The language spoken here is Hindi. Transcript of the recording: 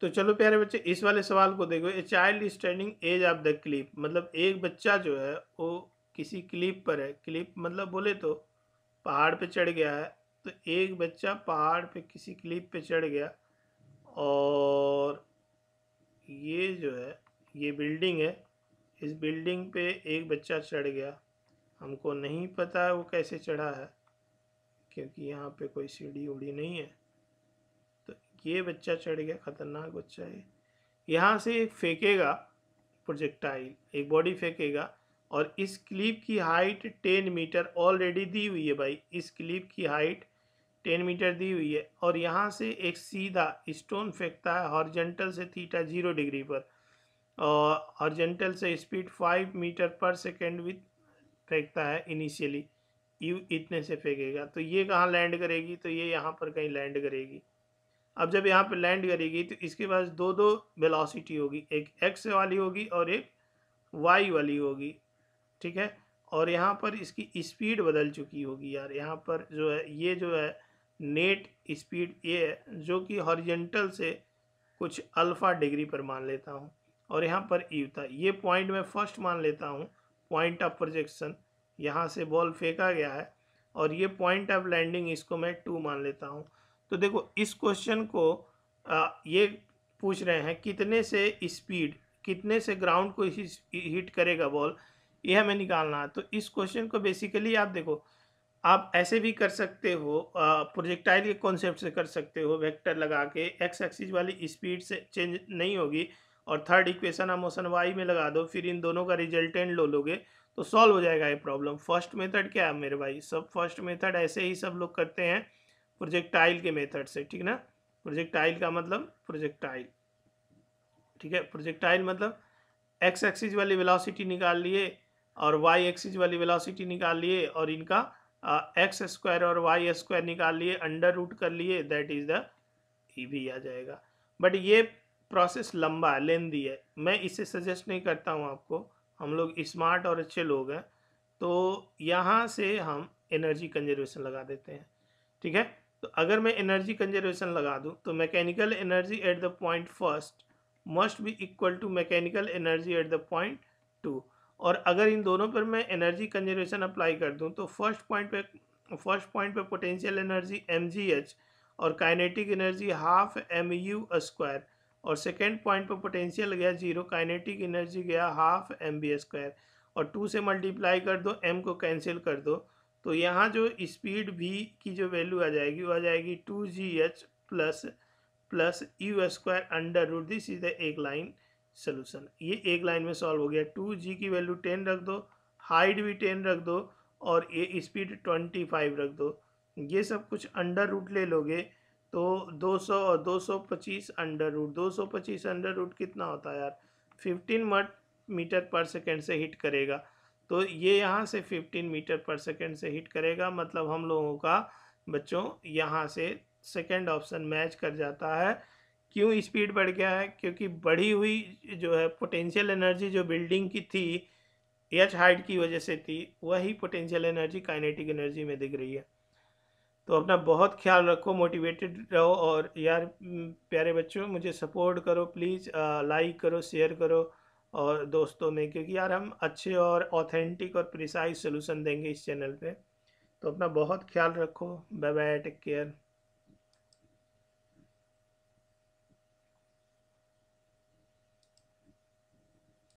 तो चलो प्यारे बच्चे इस वाले सवाल को देखो a child standing edge of the clip मतलब एक बच्चा जो है वो किसी क्लिप पर है क्लिप मतलब बोले तो पहाड़ पे चढ़ गया है तो एक बच्चा पहाड़ पे किसी क्लिप पे चढ़ गया और ये जो है ये बिल्डिंग है इस बिल्डिंग पे एक बच्चा चढ़ गया हमको नहीं पता है वो कैसे चढ़ा है क्योंकि यहाँ पे कोई सीढ़ी उड़ी नहीं है ये बच्चा चढ़ गया खतरनाक बच्चा है यहाँ से एक फेंकेगा प्रोजेक्टाइल एक बॉडी फेंकेगा और इस क्लिप की हाइट टेन मीटर ऑलरेडी दी हुई है भाई इस क्लिप की हाइट टेन मीटर दी हुई है और यहाँ से एक सीधा स्टोन फेंकता है हॉर्जेंटल से थीटा जीरो डिग्री पर और हॉर्जेंटल से speed five metre per second with फेंकता है इनिशियली यू इतने से फेंकेगा तो ये कहाँ लैंड करेगी तो ये यहाँ पर कहीं लैंड करेगी अब जब यहाँ पे लैंड करेगी तो इसके पास दो दो वेलोसिटी होगी एक एक्स वाली होगी और एक वाई वाली होगी ठीक है और यहाँ पर इसकी स्पीड बदल चुकी होगी यार यहाँ पर जो है ये जो है नेट स्पीड ये है जो कि हॉरिजेंटल से कुछ अल्फ़ा डिग्री पर मान लेता हूँ और यहाँ पर ईवता ये पॉइंट मैं फर्स्ट मान लेता हूँ पॉइंट ऑफ प्रोजेक्शन यहाँ से बॉल फेंका गया है और ये पॉइंट ऑफ लैंडिंग इसको मैं टू मान लेता हूँ तो देखो इस क्वेश्चन को आ, ये पूछ रहे हैं कितने से स्पीड कितने से ग्राउंड को हिट करेगा बॉल यह हमें निकालना है तो इस क्वेश्चन को बेसिकली आप देखो आप ऐसे भी कर सकते हो प्रोजेक्टाइल के कॉन्सेप्ट से कर सकते हो वेक्टर लगा के एक्स एक्सिस वाली स्पीड से चेंज नहीं होगी और थर्ड इक्वेशन आप मोशन वाई में लगा दो फिर इन दोनों का रिजल्टेंट लो लोगे तो सॉल्व हो जाएगा ये प्रॉब्लम फर्स्ट मेथड क्या है मेरे भाई सब फर्स्ट मेथड ऐसे ही सब लोग करते हैं प्रोजेक्टाइल के मेथड से ठीक ना प्रोजेक्टाइल का मतलब प्रोजेक्टाइल ठीक है प्रोजेक्टाइल मतलब एक्स एक्सिस वाली वेलोसिटी निकाल लिए और वाई एक्सिस वाली वेलोसिटी निकाल लिए और इनका एक्स स्क्वायर और वाई स्क्वायर निकाल लिए अंडर रूट कर लिए दैट इज़ द ई भी आ जाएगा बट ये प्रोसेस लंबा है लेंदी है मैं इसे सजेस्ट नहीं करता हूँ आपको हम लोग स्मार्ट और अच्छे लोग हैं तो यहाँ से हम एनर्जी कंजर्वेशन लगा देते हैं ठीक है तो अगर मैं एनर्जी कंजर्वेशन लगा दूँ तो mechanical energy at the point first must be equal to mechanical energy at the point two और अगर इन दोनों पर मैं एनर्जी कंजर्वेशन अप्लाई कर दूँ तो फर्स्ट पॉइंट पे फर्स्ट पॉइंट पे पोटेंशियल एनर्जी एम और kinetic energy half m u square और सेकेंड पॉइंट पर पोटेंशियल गया जीरो काइनेटिक एनर्जी गया हाफ एम बी स्क्वायर और टू से मल्टीप्लाई कर दो एम को कैंसिल कर दो तो यहाँ जो स्पीड भी की जो वैल्यू आ जाएगी वो आ जाएगी two g h plus plus u square under root this is the एक लाइन सोल्यूशन ये एक लाइन में सॉल्व हो गया टू जी की वैल्यू टेन रख दो हाइट भी टेन रख दो और ये स्पीड ट्वेंटी फाइव रख दो ये सब कुछ अंडर रूट ले लोगे तो दो सौ और दो सौ पच्चीस अंडर रूट दो सौ पच्चीस अंडर रूट कितना होता है यार फिफ्टीन मट मीटर पर सेकेंड से हिट करेगा तो ये यहाँ से 15 मीटर पर सेकेंड से हिट करेगा मतलब हम लोगों का बच्चों यहाँ से सेकेंड ऑप्शन मैच कर जाता है क्यों स्पीड बढ़ गया है क्योंकि बढ़ी हुई जो है पोटेंशियल एनर्जी जो बिल्डिंग की थी एच हाइट की वजह से थी वही पोटेंशियल एनर्जी काइनेटिक एनर्जी में दिख रही है तो अपना बहुत ख्याल रखो मोटिवेटेड रहो और यार प्यारे बच्चों मुझे सपोर्ट करो प्लीज़ लाइक करो शेयर करो और दोस्तों ने क्योंकि यार हम अच्छे और ऑथेंटिक और प्रिसाइज सोल्यूशन देंगे इस चैनल पे तो अपना बहुत ख्याल रखो बाय बाय टेक केयर